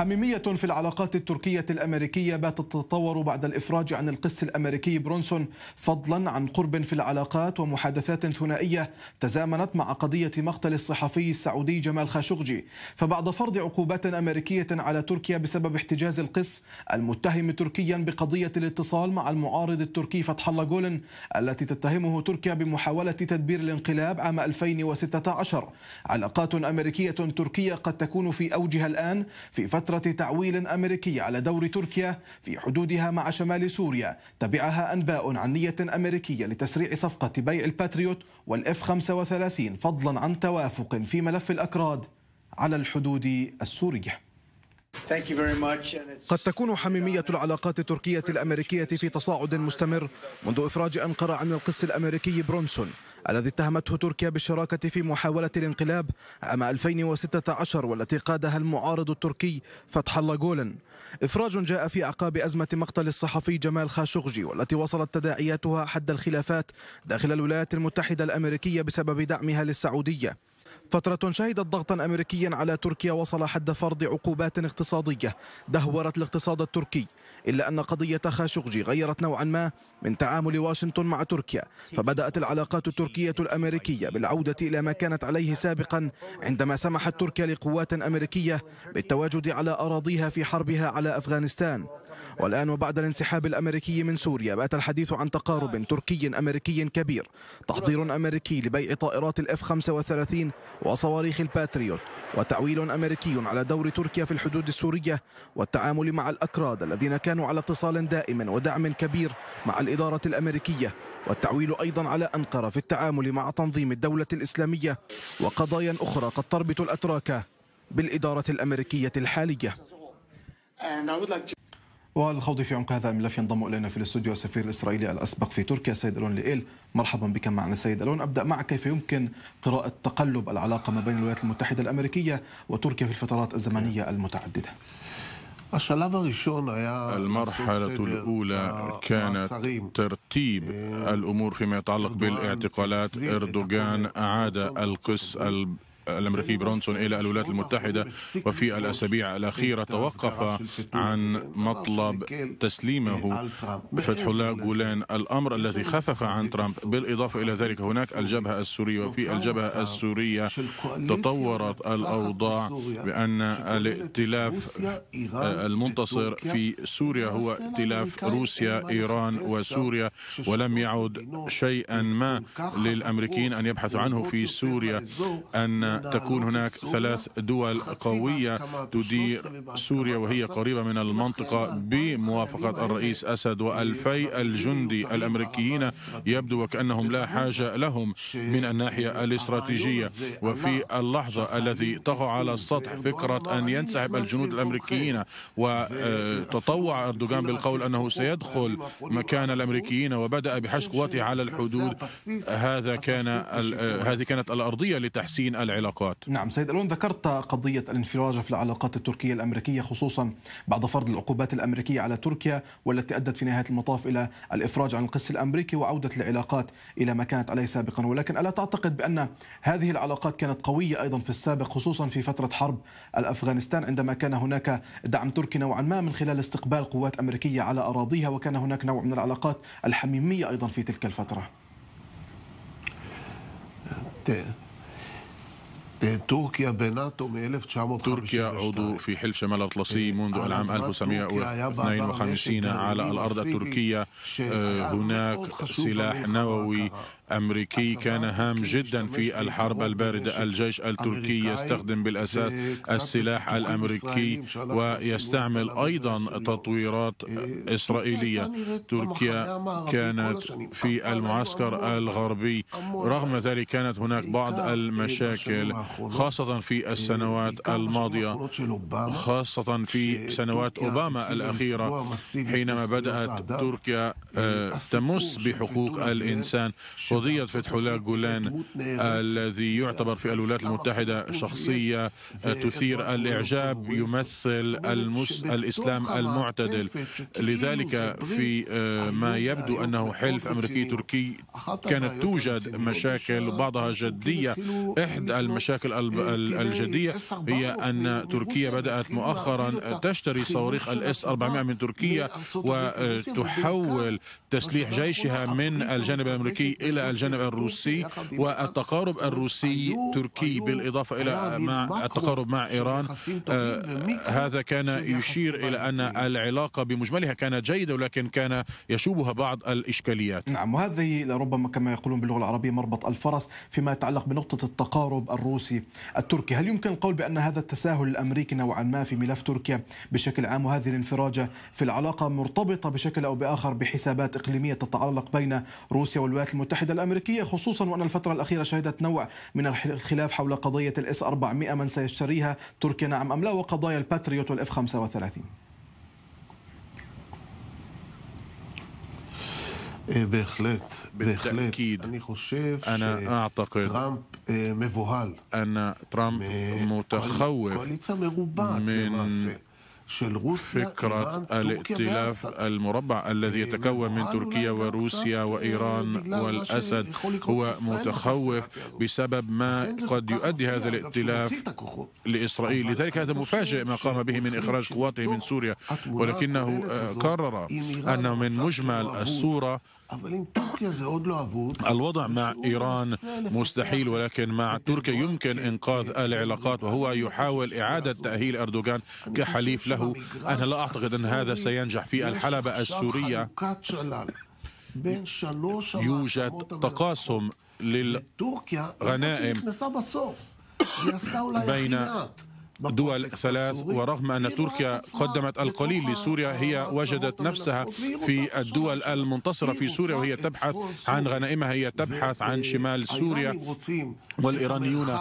حميمية في العلاقات التركية الأمريكية باتت تتطور بعد الإفراج عن القس الأمريكي برونسون فضلا عن قرب في العلاقات ومحادثات ثنائية تزامنت مع قضية مقتل الصحفي السعودي جمال خاشقجي فبعد فرض عقوبات أمريكية على تركيا بسبب احتجاز القس المتهم تركيا بقضية الاتصال مع المعارض التركي فتح الله جولن التي تتهمه تركيا بمحاولة تدبير الانقلاب عام 2016 علاقات أمريكية تركية قد تكون في أوجها الآن في فترة فترة تعويل أمريكي على دور تركيا في حدودها مع شمال سوريا تبعها أنباء عن نية أمريكية لتسريع صفقة بيع الباتريوت والإف 35 فضلا عن توافق في ملف الأكراد على الحدود السورية قد تكون حميمية العلاقات التركية الأمريكية في تصاعد مستمر منذ إفراج أنقرة عن القس الأمريكي برونسون الذي اتهمته تركيا بالشراكة في محاولة الانقلاب عام 2016 والتي قادها المعارض التركي فتح الله جولن إفراج جاء في أعقاب أزمة مقتل الصحفي جمال خاشقجي والتي وصلت تداعياتها حد الخلافات داخل الولايات المتحدة الأمريكية بسبب دعمها للسعودية فترة شهدت ضغطا أمريكيا على تركيا وصل حد فرض عقوبات اقتصادية دهورت الاقتصاد التركي إلا أن قضية خاشقجي غيرت نوعا ما من تعامل واشنطن مع تركيا فبدأت العلاقات التركية الأمريكية بالعودة إلى ما كانت عليه سابقا عندما سمحت تركيا لقوات أمريكية بالتواجد على أراضيها في حربها على أفغانستان والآن وبعد الانسحاب الأمريكي من سوريا بات الحديث عن تقارب تركي أمريكي كبير تحضير أمريكي لبيع طائرات الإف 35 وصواريخ الباتريوت وتعويل أمريكي على دور تركيا في الحدود السورية والتعامل مع الأكراد الذين كانوا كانوا على اتصال دائم ودعم كبير مع الإدارة الأمريكية والتعويل أيضا على أنقرة في التعامل مع تنظيم الدولة الإسلامية وقضايا أخرى قد تربط الأتراك بالإدارة الأمريكية الحالية والخوض في عمق هذا الملف ينضم الينا في الاستوديو السفير الاسرائيلي الاسبق في تركيا سيد الون لئيل مرحبا بك معنا سيد الون ابدا معك كيف يمكن قراءه تقلب العلاقه ما بين الولايات المتحده الامريكيه وتركيا في الفترات الزمنيه المتعدده المرحلة الأولى كانت ترتيب الأمور فيما يتعلق بالاعتقالات إردوغان أعاد القس الأمريكي برونسون إلى الولايات المتحدة وفي الأسابيع الأخيرة توقف عن مطلب تسليمه فتح الله جولان الأمر الذي خفف عن ترامب بالإضافة إلى ذلك هناك الجبهة السورية وفي الجبهة السورية تطورت الأوضاع بأن الائتلاف المنتصر في سوريا هو ائتلاف روسيا إيران وسوريا ولم يعد شيئا ما للأمريكيين أن يبحثوا عنه في سوريا أن تكون هناك ثلاث دول قوية تدير سوريا وهي قريبة من المنطقة بموافقة الرئيس أسد وألفي الجندي الأمريكيين يبدو وكأنهم لا حاجة لهم من الناحية الاستراتيجية وفي اللحظة التي تقع على السطح فكرة أن ينسحب الجنود الأمريكيين وتطوع أردوغان بالقول أنه سيدخل مكان الأمريكيين وبدأ بحشد قواته على الحدود هذا كان هذه كانت الأرضية لتحسين العلاقة العلاقات نعم سيد ألون ذكرت قضية الانفراج في العلاقات التركية الأمريكية خصوصا بعد فرض العقوبات الأمريكية على تركيا والتي أدت في نهاية المطاف إلى الإفراج عن القس الأمريكي وعودة العلاقات إلى ما كانت عليه سابقا ولكن ألا تعتقد بأن هذه العلاقات كانت قوية أيضا في السابق خصوصا في فترة حرب الأفغانستان عندما كان هناك دعم تركي نوعا ما من خلال استقبال قوات أمريكية على أراضيها وكان هناك نوع من العلاقات الحميمية أيضا في تلك الفترة تركيا بناتو من 1950 تركيا عضو في حلف شمال الأطلسي إيه، منذ العام 1952 على الأرض التركية آه، هناك سلاح نووي أمريكي كان هام جدا في الحرب الباردة الجيش التركي يستخدم بالأساس السلاح الأمريكي ويستعمل أيضا تطويرات إسرائيلية تركيا كانت في المعسكر الغربي رغم ذلك كانت هناك بعض المشاكل خاصة في السنوات الماضية خاصة في سنوات أوباما الأخيرة حينما بدأت تركيا تمس بحقوق الإنسان قضية فتح الله جولان الذي يعتبر في الولايات المتحدة شخصية تثير الإعجاب يمثل المس... الإسلام المعتدل لذلك في آه، ما يبدو أنه حلف أمريكي تركي كانت توجد مشاكل بعضها جدية إحدى المشاكل الجدية هي أن تركيا بدأت مؤخرا تشتري صواريخ الاس 400 من تركيا وتحول تسليح جيشها من الجانب الأمريكي إلى الجانب الروسي والتقارب الروسي تركي بالإضافة إلى مع التقارب مع إيران آه، هذا كان يشير إلى أن العلاقة بمجملها كانت جيدة ولكن كان يشوبها بعض الإشكاليات نعم وهذه ربما كما يقولون باللغة العربية مربط الفرس فيما يتعلق بنقطة التقارب الروسي التركي هل يمكن القول بأن هذا التساهل الأمريكي نوعا ما في ملف تركيا بشكل عام وهذه الانفراجة في العلاقة مرتبطة بشكل أو بآخر بحسابات إقليمية تتعلق بين روسيا والولايات المتحدة الأمريكية خصوصا وأن الفترة الأخيرة شهدت نوع من الخلاف حول قضية الاس 400 من سيشتريها تركيا نعم أم لا وقضايا الباتريوت والاف 35 בהחלט, إيه، أنا אני أنا أعتقد ترامب אנה إيه، أن ترامب متخوف من, فكرة الائتلاف المربع الذي يتكون من تركيا وروسيا وإيران والأسد هو متخوف بسبب ما قد يؤدي هذا يعني الائتلاف لإسرائيل لذلك هذا مفاجئ ما قام به من إخراج قواته من سوريا ولكنه آه، قرر أن من مجمل الصورة الوضع مع إيران مستحيل ولكن مع تركيا يمكن إنقاذ العلاقات وهو يحاول إعادة تأهيل أردوغان كحليف له أنا لا أعتقد أن هذا سينجح في الحلبة السورية يوجد تقاسم للغنائم بين دول ثلاث ورغم أن تركيا قدمت القليل لسوريا هي وجدت نفسها في الدول المنتصرة في سوريا وهي تبحث عن غنائمها هي تبحث عن شمال سوريا والإيرانيون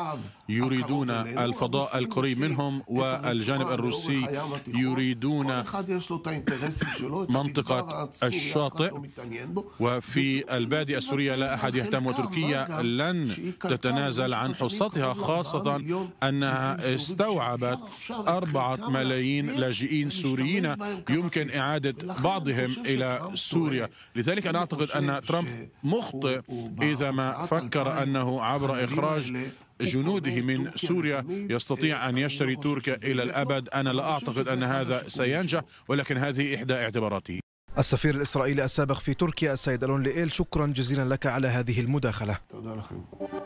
يريدون الفضاء القريب منهم والجانب الروسي يريدون منطقة الشاطئ وفي البادية السورية لا أحد يهتم وتركيا لن تتنازل عن حصتها خاصة أنها استوعبت استوعبت أربعة ملايين لاجئين سوريين يمكن إعادة بعضهم إلى سوريا لذلك أنا أعتقد أن ترامب مخطئ إذا ما فكر أنه عبر إخراج جنوده من سوريا يستطيع أن يشتري تركيا إلى الأبد أنا لا أعتقد أن هذا سينجح ولكن هذه إحدى اعتباراته السفير الإسرائيلي السابق في تركيا السيد ألون لئيل شكرا جزيلا لك على هذه المداخلة